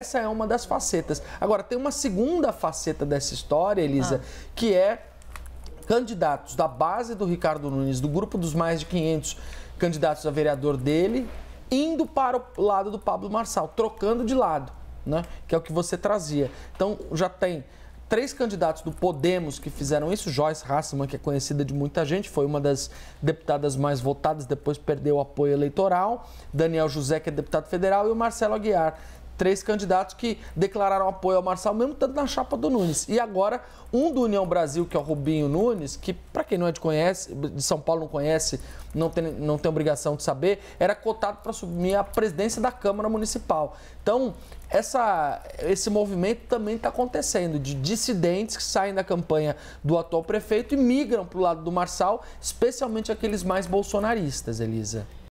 Essa é uma das facetas. Agora, tem uma segunda faceta dessa história, Elisa, ah. que é candidatos da base do Ricardo Nunes, do grupo dos mais de 500 candidatos a vereador dele, indo para o lado do Pablo Marçal, trocando de lado, né? que é o que você trazia. Então, já tem três candidatos do Podemos que fizeram isso. Joyce Hasselman, que é conhecida de muita gente, foi uma das deputadas mais votadas, depois perdeu o apoio eleitoral. Daniel José, que é deputado federal, e o Marcelo Aguiar, três candidatos que declararam apoio ao Marçal, mesmo tanto na chapa do Nunes. E agora, um do União Brasil, que é o Rubinho Nunes, que para quem não é de, conhece, de São Paulo não conhece, não tem, não tem obrigação de saber, era cotado para assumir a presidência da Câmara Municipal. Então, essa, esse movimento também está acontecendo, de dissidentes que saem da campanha do atual prefeito e migram para o lado do Marçal, especialmente aqueles mais bolsonaristas, Elisa.